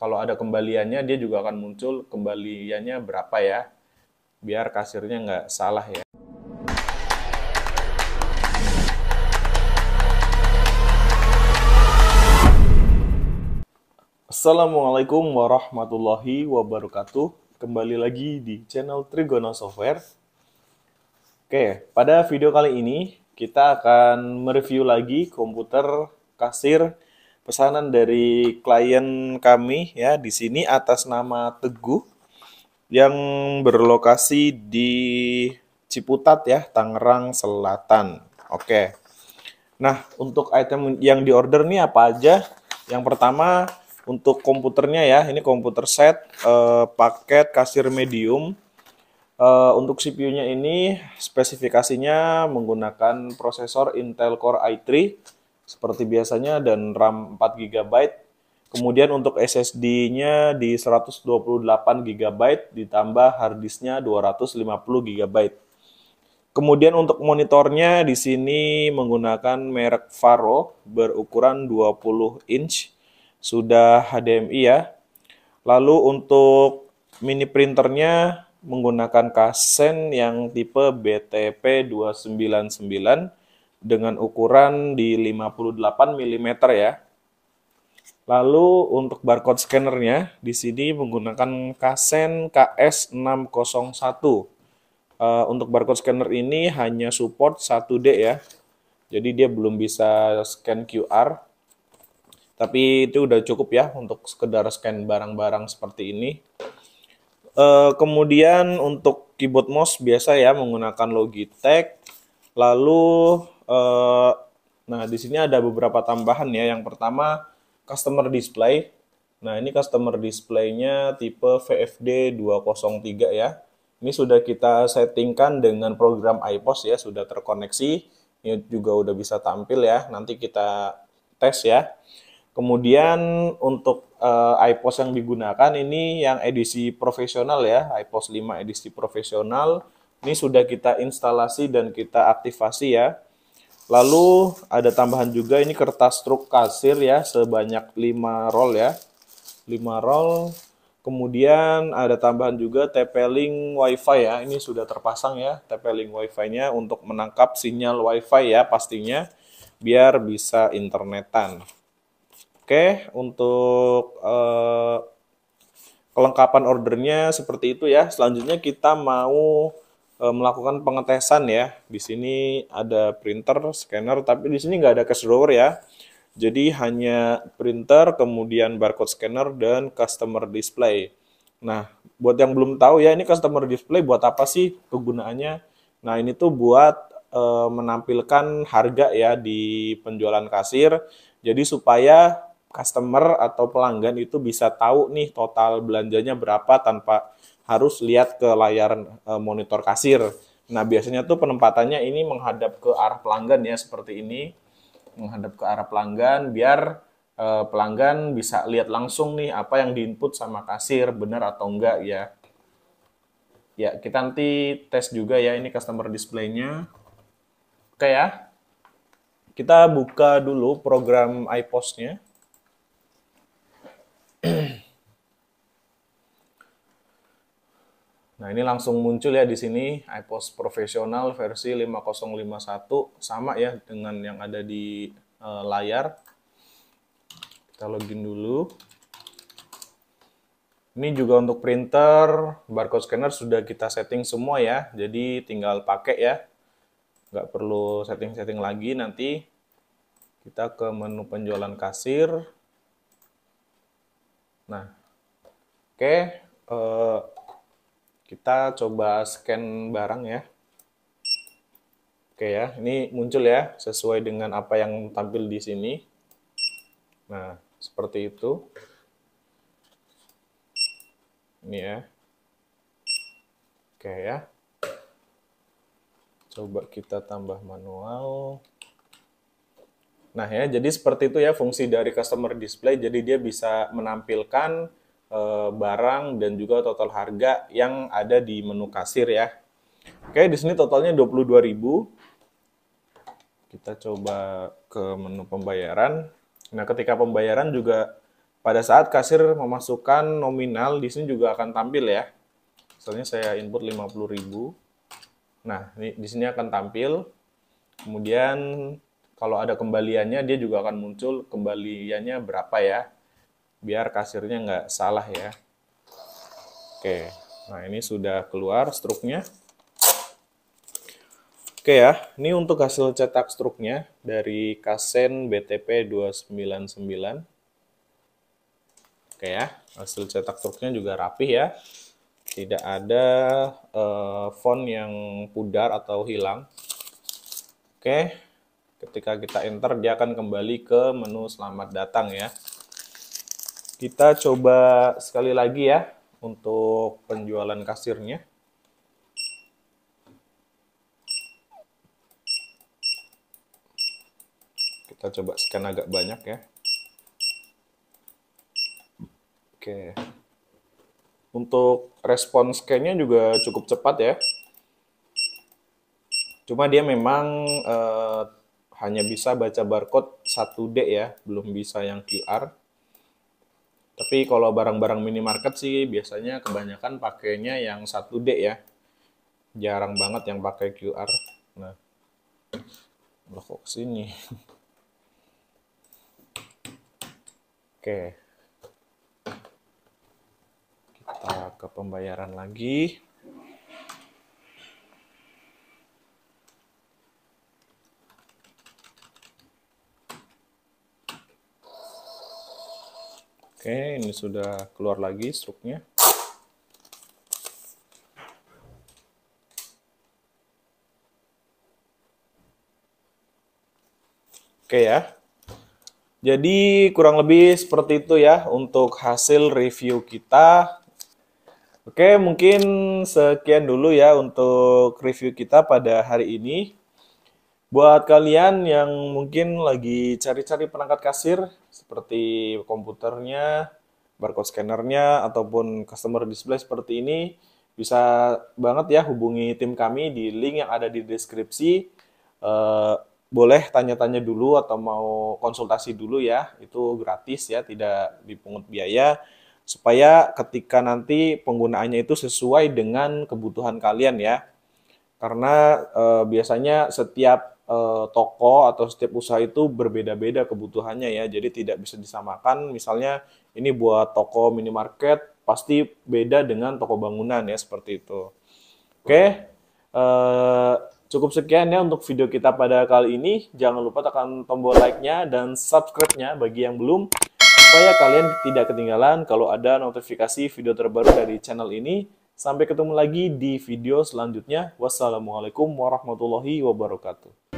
kalau ada kembaliannya dia juga akan muncul kembaliannya berapa ya biar kasirnya nggak salah ya Assalamualaikum warahmatullahi wabarakatuh kembali lagi di channel Trigono Software Oke, pada video kali ini kita akan mereview lagi komputer kasir pesanan dari klien kami ya di sini atas nama Teguh yang berlokasi di Ciputat ya, Tangerang Selatan. Oke. Nah, untuk item yang diorder nih apa aja? Yang pertama untuk komputernya ya, ini komputer set eh, paket kasir medium. Uh, untuk CPU-nya ini spesifikasinya menggunakan prosesor Intel Core i3 seperti biasanya dan RAM 4 GB. Kemudian untuk SSD-nya di 128 GB ditambah disk-nya 250 GB. Kemudian untuk monitornya di sini menggunakan merek Faro berukuran 20 inch sudah HDMI ya. Lalu untuk mini printernya menggunakan Kasen yang tipe BTP299 dengan ukuran di 58 mm ya. Lalu untuk barcode scannernya di sini menggunakan Kasen KS601. Uh, untuk barcode scanner ini hanya support 1D ya. Jadi dia belum bisa scan QR. Tapi itu udah cukup ya untuk sekedar scan barang-barang seperti ini. Eh, kemudian untuk keyboard mouse biasa ya menggunakan Logitech. Lalu Uh, nah, di sini ada beberapa tambahan ya. Yang pertama, customer display. Nah, ini customer display-nya tipe VFD 203 ya. Ini sudah kita settingkan dengan program iPos ya, sudah terkoneksi. Ini juga udah bisa tampil ya. Nanti kita tes ya. Kemudian untuk uh, eh, iPos yang digunakan ini yang edisi profesional ya, iPos 5 edisi profesional. Ini sudah kita instalasi dan kita aktivasi ya Lalu ada tambahan juga ini kertas truk kasir ya sebanyak 5 roll ya. 5 roll. Kemudian ada tambahan juga TP-Link WiFi ya. Ini sudah terpasang ya TP-Link WiFi-nya untuk menangkap sinyal WiFi ya pastinya biar bisa internetan. Oke, untuk eh, kelengkapan ordernya seperti itu ya. Selanjutnya kita mau Eh, melakukan pengetesan ya. Di sini ada printer, scanner, tapi di sini nggak ada cash drawer ya. Jadi hanya printer, kemudian barcode scanner, dan customer display. Nah, buat yang belum tahu ya, ini customer display buat apa sih kegunaannya? Nah, ini tuh buat e, menampilkan harga ya di penjualan kasir. Jadi supaya customer atau pelanggan itu bisa tahu nih total belanjanya berapa tanpa harus lihat ke layar eh, monitor kasir. Nah, biasanya tuh penempatannya ini menghadap ke arah pelanggan ya seperti ini. Menghadap ke arah pelanggan biar e, pelanggan bisa lihat langsung nih apa yang diinput sama kasir benar atau enggak ya. Ya, kita nanti tes juga ya ini customer display-nya. Oke ya. Kita buka dulu program iPos-nya. Nah, ini langsung muncul ya di sini iPOS Professional versi 5051 sama ya dengan yang ada di e, layar. Kita login dulu. Ini juga untuk printer, barcode scanner sudah kita setting semua ya. Jadi tinggal pakai ya. Nggak perlu setting-setting lagi nanti. Kita ke menu penjualan kasir. Nah, oke. Okay. Eh, kita coba scan barang ya. Oke ya, ini muncul ya sesuai dengan apa yang tampil di sini. Nah, seperti itu. Ini ya. Oke ya. Coba kita tambah manual. Nah ya, jadi seperti itu ya fungsi dari customer display. Jadi dia bisa menampilkan Eh, barang dan juga total harga yang ada di menu kasir ya. Oke, di sini totalnya 22.000. Kita coba ke menu pembayaran. Nah, ketika pembayaran juga pada saat kasir memasukkan nominal di sini juga akan tampil ya. Misalnya saya input 50.000. Nah, ini di sini akan tampil. Kemudian kalau ada kembaliannya dia juga akan muncul kembaliannya berapa ya biar kasirnya nggak salah ya. Oke, nah ini sudah keluar struknya. Oke ya, ini untuk hasil cetak struknya dari Kasen BTP 299. Oke ya, hasil cetak struknya juga rapih ya. Tidak ada eh, font yang pudar atau hilang. Oke, ketika kita enter dia akan kembali ke menu selamat datang ya. Kita coba sekali lagi ya untuk penjualan kasirnya. Kita coba scan agak banyak ya. Oke. Untuk respon scan-nya juga cukup cepat ya. Cuma dia memang eh, hanya bisa baca barcode 1D ya, belum bisa yang QR. Tapi kalau barang-barang minimarket sih biasanya kebanyakan pakainya yang 1D ya. Jarang banget yang pakai QR. Nah. Loh kok sini. Oke. Kita ke pembayaran lagi. Oke, ini sudah keluar lagi struknya. Oke ya. Jadi kurang lebih seperti itu ya untuk hasil review kita. Oke, mungkin sekian dulu ya untuk review kita pada hari ini. Buat kalian yang mungkin lagi cari-cari perangkat kasir, seperti komputernya, barcode scannernya, ataupun customer display seperti ini, bisa banget ya hubungi tim kami di link yang ada di deskripsi. Uh, boleh tanya-tanya dulu atau mau konsultasi dulu ya, itu gratis ya, tidak dipungut biaya supaya ketika nanti penggunaannya itu sesuai dengan kebutuhan kalian ya. Karena e, biasanya setiap eh, toko atau setiap usaha itu berbeda-beda kebutuhannya ya. Jadi tidak bisa disamakan. Misalnya ini buat toko minimarket pasti beda dengan toko bangunan ya seperti itu. Oke. Eh, cukup sekian ya untuk video kita pada kali ini. Jangan lupa tekan tombol like-nya dan subscribe-nya bagi yang belum supaya kalian tidak ketinggalan kalau ada notifikasi video terbaru dari channel ini. Sampai ketemu lagi di video selanjutnya. Wassalamualaikum warahmatullahi wabarakatuh.